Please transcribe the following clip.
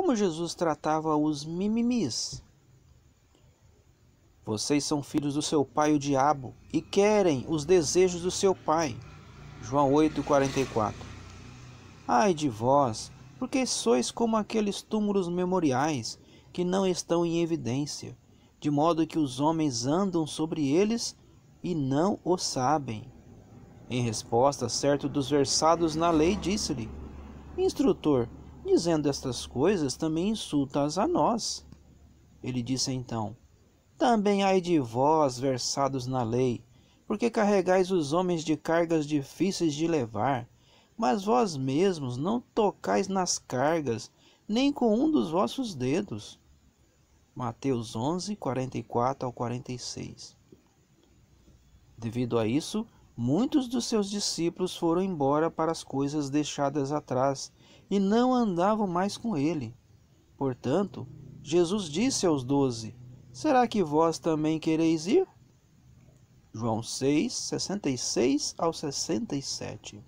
Como Jesus tratava os mimimis? Vocês são filhos do seu pai, o diabo, e querem os desejos do seu pai. João 8,44 Ai de vós, porque sois como aqueles túmulos memoriais que não estão em evidência, de modo que os homens andam sobre eles e não o sabem. Em resposta, certo dos versados na lei disse-lhe: Instrutor, Dizendo estas coisas, também insultas a nós. Ele disse então: Também ai de vós, versados na lei, porque carregais os homens de cargas difíceis de levar, mas vós mesmos não tocais nas cargas, nem com um dos vossos dedos. Mateus 11, 44 ao 46. Devido a isso, Muitos dos seus discípulos foram embora para as coisas deixadas atrás e não andavam mais com ele. Portanto, Jesus disse aos doze: Será que vós também quereis ir? João 6, 66 ao 67